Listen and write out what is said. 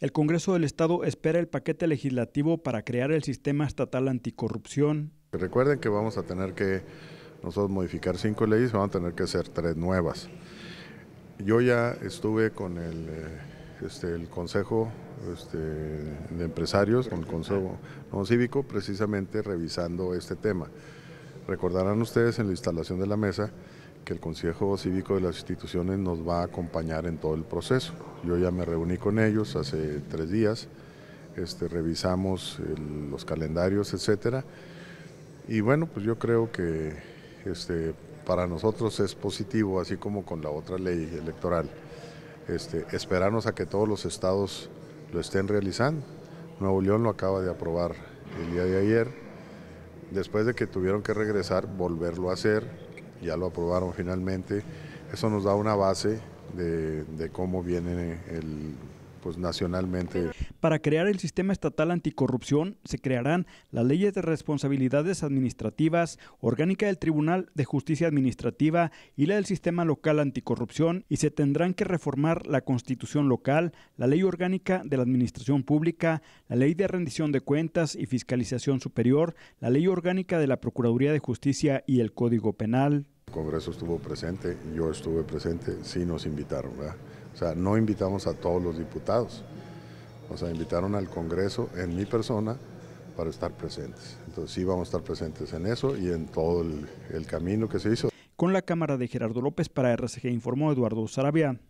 El Congreso del Estado espera el paquete legislativo para crear el sistema estatal anticorrupción. Recuerden que vamos a tener que nosotros modificar cinco leyes, vamos a tener que hacer tres nuevas. Yo ya estuve con el, eh, este, el Consejo este, de Empresarios, con el Consejo No Cívico, precisamente revisando este tema. Recordarán ustedes en la instalación de la mesa que el Consejo Cívico de las instituciones nos va a acompañar en todo el proceso. Yo ya me reuní con ellos hace tres días, este, revisamos los calendarios, etcétera. Y bueno, pues yo creo que este, para nosotros es positivo, así como con la otra ley electoral. Este, esperarnos a que todos los estados lo estén realizando. Nuevo León lo acaba de aprobar el día de ayer. Después de que tuvieron que regresar, volverlo a hacer ya lo aprobaron finalmente. Eso nos da una base de, cómo viene el pues nacionalmente. Para crear el sistema estatal anticorrupción se crearán las leyes de responsabilidades administrativas, orgánica del Tribunal de Justicia Administrativa y la del sistema local anticorrupción y se tendrán que reformar la constitución local, la ley orgánica de la administración pública, la ley de rendición de cuentas y fiscalización superior, la ley orgánica de la Procuraduría de Justicia y el Código Penal. Congreso estuvo presente, yo estuve presente, sí nos invitaron, O sea, no invitamos a todos los diputados, o sea, invitaron al Congreso en mi persona para estar presentes. Entonces sí vamos a estar presentes en eso y en todo el, el camino que se hizo. Con la cámara de Gerardo López para RCG informó Eduardo Sarabia.